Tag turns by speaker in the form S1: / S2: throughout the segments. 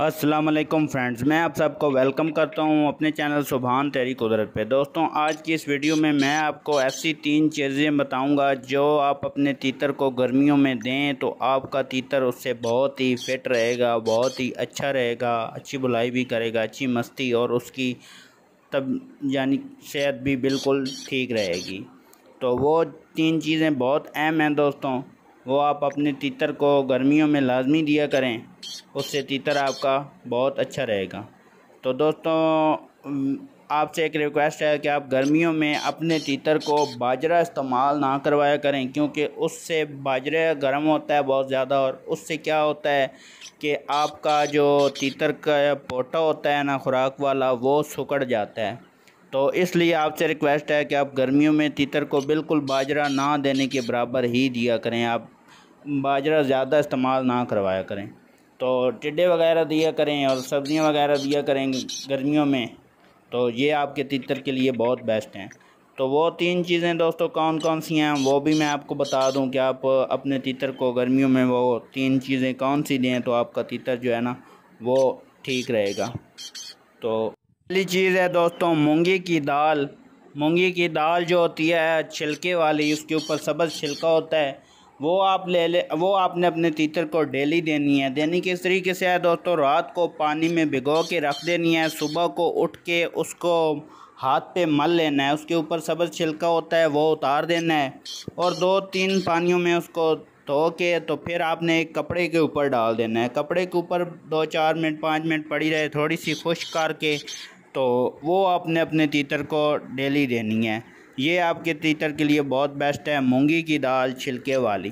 S1: Aslam friends मैं आप सबको वेलकम करता हूं अपने चैनल सुबहान तेरी कुदरत पे दोस्तों आज की इस वीडियो में मैं आपको ऐसी तीन चीज़ें बताऊंगा जो आप अपने तीतर को गर्मियों में दें तो आपका तीतर उससे बहुत ही फिट रहेगा बहुत ही अच्छा रहेगा अच्छी बुलाई भी करेगा अच्छी मस्ती और उसकी तब यानी सेहत भी बिल्कुल ठीक रहेगी तो वो तीन चीज़ें बहुत अहम हैं दोस्तों वो आप अपने तीतर को गर्मियों में लाजमी दिया करें उससे तीतर आपका बहुत अच्छा रहेगा तो दोस्तों आपसे एक रिक्वेस्ट है कि आप गर्मियों में अपने तीतर को बाजरा इस्तेमाल ना करवाया करें क्योंकि उससे बाजरा गर्म होता है बहुत ज़्यादा और उससे क्या होता है कि आपका जो तीतर का पोटा होता है ना खुराक वाला वो सुकड़ जाता है तो इसलिए आपसे रिक्वेस्ट है कि आप गर्मियों में तीतर को बिल्कुल बाजरा ना देने के बराबर ही दिया करें आप बाजरा ज़्यादा इस्तेमाल ना करवाया करें तो टिड्डे वगैरह दिया करें और सब्ज़ियाँ वगैरह दिया करें गर्मियों में तो ये आपके तितर के लिए बहुत बेस्ट हैं तो वो तीन चीज़ें दोस्तों कौन कौन सी हैं वो भी मैं आपको बता दूं कि आप अपने तितर को गर्मियों में वो तीन चीज़ें कौन सी दें तो आपका तितर जो है ना वो ठीक रहेगा तो पहली चीज़ है दोस्तों मूँगी की दाल मूँगी की दाल जो होती है छिलके वाली उसके ऊपर सब्ज़ छिलका होता है वो आप ले ले वो आपने अपने तीतर को डेली देनी है देनी किस तरीके से है दोस्तों रात को पानी में भिगो के रख देनी है सुबह को उठ के उसको हाथ पे मल लेना है उसके ऊपर सब्ज छिलका होता है वो उतार देना है और दो तीन पानियों में उसको धो के तो फिर आपने एक कपड़े के ऊपर डाल देना है कपड़े के ऊपर दो चार मिनट पाँच मिनट पड़ी रहे थोड़ी सी खुश करके तो वो आपने अपने तीतर को डेली देनी है ये आपके तीतर के लिए बहुत बेस्ट है मूँगी की दाल छिलके वाली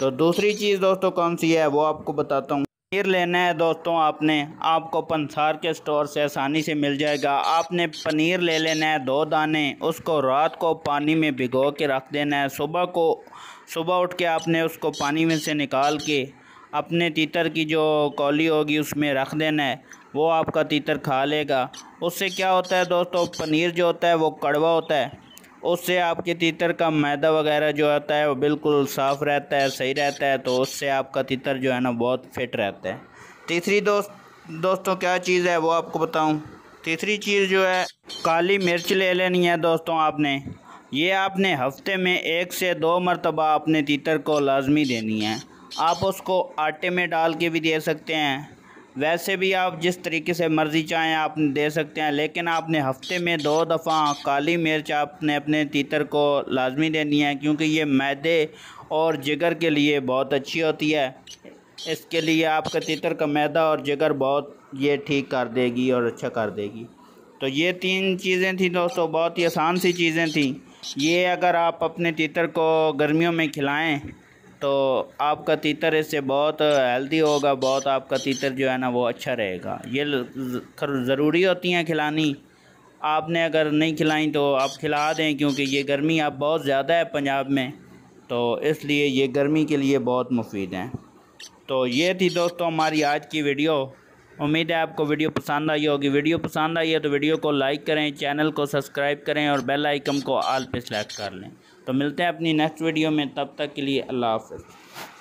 S1: तो दूसरी चीज़ दोस्तों कौन सी है वो आपको बताता हूँ पनीर लेना है दोस्तों आपने आपको पंसार के स्टोर से आसानी से मिल जाएगा आपने पनीर ले लेना है दो दाने उसको रात को पानी में भिगो के रख देना है सुबह को सुबह उठ के आपने उसको पानी में से निकाल के अपने तीतर की जो कौली होगी उसमें रख देना है वो आपका तीतर खा लेगा उससे क्या होता है दोस्तों पनीर जो होता है वो कड़वा होता है उससे आपके तीतर का मैदा वगैरह जो होता है वो बिल्कुल साफ़ रहता है सही रहता है तो उससे आपका तीतर जो है ना बहुत फिट रहता है तीसरी दोस्त दोस्तों क्या चीज़ है वो आपको बताऊँ तीसरी चीज़ जो है काली मिर्च ले लेनी है दोस्तों आपने ये आपने हफ्ते में एक से दो मरतबा अपने तीतर को लाजमी देनी है आप उसको आटे में डाल के भी दे सकते हैं वैसे भी आप जिस तरीके से मर्ज़ी चाहें आप दे सकते हैं लेकिन आपने हफ्ते में दो दफ़ा काली मिर्च आपने अपने तीतर को लाजमी देनी है क्योंकि ये मैदे और जिगर के लिए बहुत अच्छी होती है इसके लिए आपका तीतर का मैदा और जिगर बहुत ये ठीक कर देगी और अच्छा कर देगी तो ये तीन चीज़ें थी दोस्तों बहुत ही आसान सी चीज़ें थी ये अगर आप अपने तीतर को गर्मियों में खिलाएँ तो आपका तीतर इससे बहुत हेल्दी होगा बहुत आपका तीतर जो है ना वो अच्छा रहेगा ये ज़रूरी होती हैं खिलानी आपने अगर नहीं खिलाई तो आप खिला दें क्योंकि ये गर्मी आप बहुत ज़्यादा है पंजाब में तो इसलिए ये गर्मी के लिए बहुत मुफीद हैं तो ये थी दोस्तों हमारी आज की वीडियो उम्मीद है आपको वीडियो पसंद आई होगी वीडियो पसंद आई है तो वीडियो को लाइक करें चैनल को सब्सक्राइब करें और बेल आइकन को आल पे सेलेक्ट कर लें तो मिलते हैं अपनी नेक्स्ट वीडियो में तब तक के लिए अल्लाह हाफ